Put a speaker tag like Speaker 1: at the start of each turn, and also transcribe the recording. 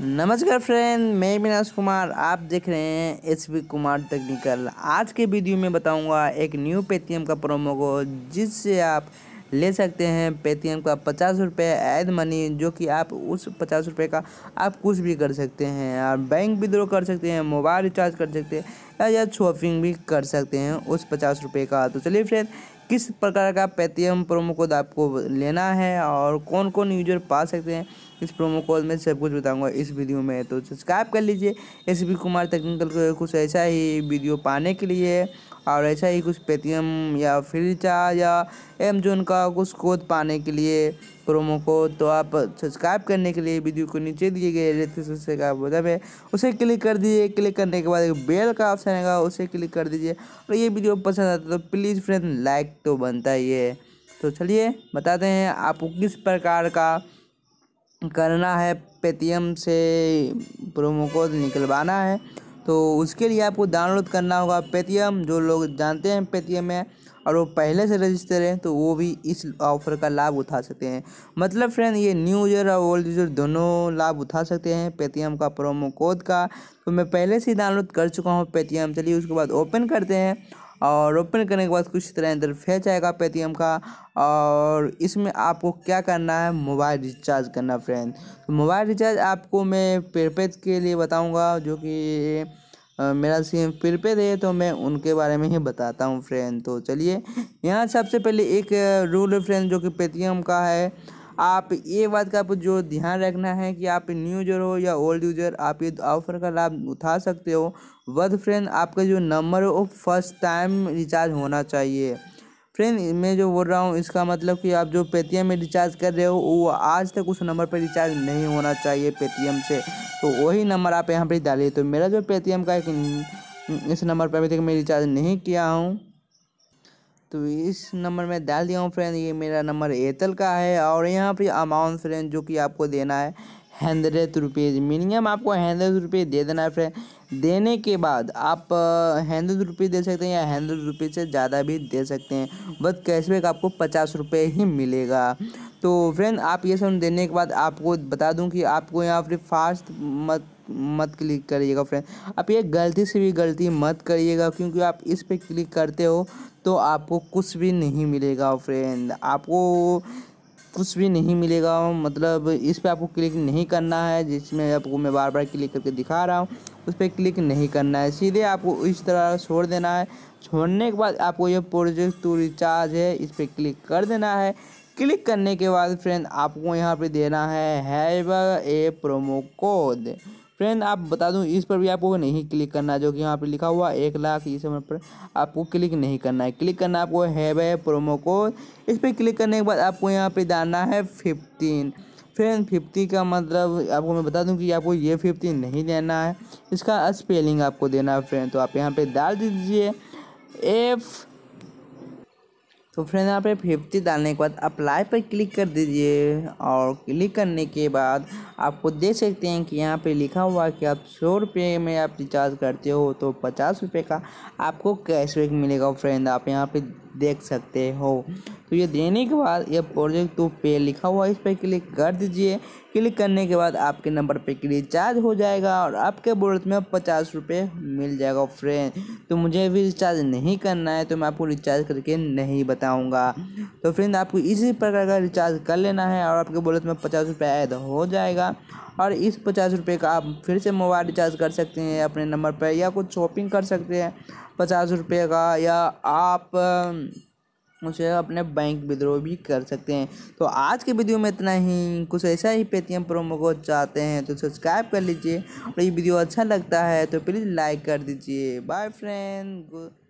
Speaker 1: नमस्कार फ्रेंड मैं विनाश कुमार आप देख रहे हैं एच वी कुमार टेक्निकल आज के वीडियो में बताऊंगा एक न्यू पेटीएम का प्रोमो को जिससे आप ले सकते हैं पेटीएम का पचास रुपये ऐड मनी जो कि आप उस पचास रुपये का आप कुछ भी कर सकते हैं आप बैंक विद्रो कर सकते हैं मोबाइल रिचार्ज कर सकते हैं या शॉपिंग भी कर सकते हैं उस पचास रुपये का तो चलिए फ्रेंड किस प्रकार का पेटीएम प्रोमो कोड आपको लेना है और कौन कौन यूजर पा सकते हैं इस प्रोमो कोड में सब कुछ बताऊंगा इस वीडियो में तो सब्सक्राइब कर लीजिए एस कुमार टेक्निकल को कुछ ऐसा ही वीडियो पाने के लिए और ऐसा ही कुछ पेटीएम या फ्री या एमजोन का कुछ कोड पाने के लिए प्रोमो कोड तो आप सब्सक्राइब करने के लिए वीडियो को नीचे दिए गए सब्सक्राइब मतलब बटन है उसे क्लिक कर दीजिए क्लिक करने के बाद एक बेल का ऑप्शन आएगा उसे क्लिक कर दीजिए और ये वीडियो पसंद आता है तो प्लीज़ फ्रेंड लाइक तो बनता ही है तो चलिए बताते हैं आपको किस प्रकार का करना है पेटीएम से प्रोमो कोड निकलवाना है तो उसके लिए आपको डाउनलोड करना होगा पेटीएम जो लोग जानते हैं पेटीएम में और वो पहले से रजिस्टर हैं तो वो भी इस ऑफर का लाभ उठा सकते हैं मतलब फ्रेंड ये न्यू यूज़र और ओल्ड यूज़र दोनों लाभ उठा सकते हैं पेटीएम का प्रोमो कोड का तो मैं पहले से डाउनलोड कर चुका हूँ पेटीएम चलिए उसके बाद ओपन करते हैं और ओपन करने के बाद कुछ तरह फेच आएगा पेटीएम का और इसमें आपको क्या करना है मोबाइल रिचार्ज करना फ्रेंड तो मोबाइल रिचार्ज आपको मैं प्रीपेड के लिए बताऊँगा जो कि मेरा सिम प्रीपेड है तो मैं उनके बारे में ही बताता हूँ फ्रेंड तो चलिए यहाँ सबसे पहले एक रूल फ्रेंड जो कि पेटीएम का है आप ये बात का आप जो ध्यान रखना है कि आप न्यू यूजर हो या ओल्ड यूजर आप ये ऑफर का लाभ उठा सकते हो वध फ्रेंड आपका जो नंबर हो फर्स्ट टाइम रिचार्ज होना चाहिए फ्रेंड मैं जो बोल रहा हूँ इसका मतलब कि आप जो पेटीएम में रिचार्ज कर रहे हो वो आज तक उस नंबर पर रिचार्ज नहीं होना चाहिए पेटीएम से तो वही नंबर आप यहाँ पर डालिए तो मेरा जो पेटीएम का एक इस नंबर पर अभी तक मैं रिचार्ज नहीं किया हूँ तो इस नंबर में डाल दिया हूँ फ्रेंड ये मेरा नंबर एयरटेल का है और यहाँ पर अमाउंट फ्रेंड जो कि आपको देना है हंड्रेड रुपीज़ मिनिमम आपको हंड्रेड रुपीज़ दे देना है फ्रेंड देने के बाद आप हंड्रेड रुपीज़ दे सकते हैं या हंड्रेड रुपीज़ से ज़्यादा भी दे सकते हैं बस कैशबैक आपको पचास रुपये ही मिलेगा तो फ्रेंड आप ये सब देने के बाद आपको बता दूं कि आपको यहाँ पर फास्ट मत मत क्लिक करिएगा फ्रेंड आप ये गलती से भी गलती मत करिएगा क्योंकि आप इस पर क्लिक करते हो तो आपको कुछ भी नहीं मिलेगा फ्रेंड आपको कुछ भी नहीं मिलेगा मतलब इस पर आपको क्लिक नहीं करना है जिसमें आपको मैं बार बार क्लिक करके दिखा रहा हूँ उस पर क्लिक नहीं करना है सीधे आपको इस तरह छोड़ देना है छोड़ने के बाद आपको ये प्रोजेक्ट टू रिचार्ज है इस पर क्लिक कर देना है क्लिक करने के बाद फ्रेंड आपको यहाँ पे देना है have a promo code friend आप बता दूं इस पर भी आपको नहीं क्लिक करना जो कि यहाँ पर लिखा हुआ एक लाख इस समय पर आपको क्लिक नहीं करना है क्लिक करना आपको है है प्रोमो कोड इस पर क्लिक करने के बाद आपको यहाँ पर डालना है फिफ्टीन फ्रेंड फिफ्टी का मतलब आपको मैं बता दूं कि आपको ये फिफ्टी नहीं देना है इसका स्पेलिंग आपको देना है फ्रेंड तो आप यहाँ पे डाल दीजिए एफ़ तो फ्रेंड यहाँ पे फिफ्टी डालने के बाद अप्लाई पर क्लिक कर दीजिए और क्लिक करने के बाद आपको देख सकते हैं कि यहाँ पे लिखा हुआ है कि आप सौ रुपये में आप रिचार्ज करते हो तो पचास रुपये का आपको कैशबैक मिलेगा फ्रेंड आप यहाँ पे देख सकते हो तो ये देने के बाद ये प्रोजेक्ट तो टू पे लिखा हुआ है इस पर क्लिक कर दीजिए क्लिक करने के बाद आपके नंबर पे रिचार्ज हो जाएगा और आपके बोलत में पचास रुपये मिल जाएगा फ्रेंड तो मुझे भी रिचार्ज नहीं करना है तो मैं आपको रिचार्ज करके नहीं बताऊँगा तो फ्रेंड आपको इसी प्रकार का रिचार्ज कर लेना है और आपके बोलत में पचास रुपये ऐड हो जाएगा और इस पचास रुपये का आप फिर से मोबाइल रिचार्ज कर सकते हैं अपने नंबर पर या कुछ शॉपिंग कर सकते हैं पचास रुपये का या आप उसे अपने बैंक विद्रोह भी कर सकते हैं तो आज के वीडियो में इतना ही कुछ ऐसा ही पेटीएम प्रोमो को चाहते हैं तो सब्सक्राइब कर लीजिए और ये वीडियो अच्छा लगता है तो प्लीज़ लाइक कर दीजिए बाय फ्रेंड